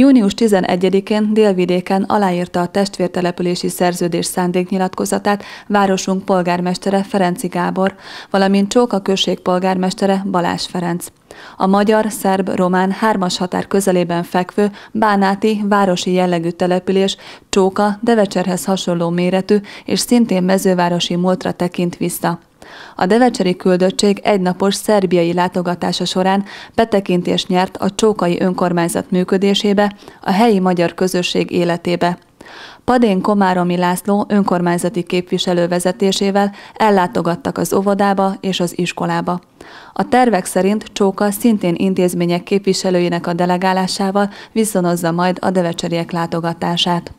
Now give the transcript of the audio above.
Június 11-én délvidéken aláírta a testvértelepülési szerződés szándéknyilatkozatát városunk polgármestere Ferenci Gábor, valamint Csóka község polgármestere Balázs Ferenc. A magyar-szerb-román hármas határ közelében fekvő bánáti, városi jellegű település Csóka, Devecserhez hasonló méretű és szintén mezővárosi múltra tekint vissza. A devecseri küldöttség egynapos szerbiai látogatása során betekintést nyert a csókai önkormányzat működésébe, a helyi magyar közösség életébe. Padén Komáromi László önkormányzati képviselő vezetésével ellátogattak az óvodába és az iskolába. A tervek szerint Csóka szintén intézmények képviselőinek a delegálásával viszonozza majd a devecseriek látogatását.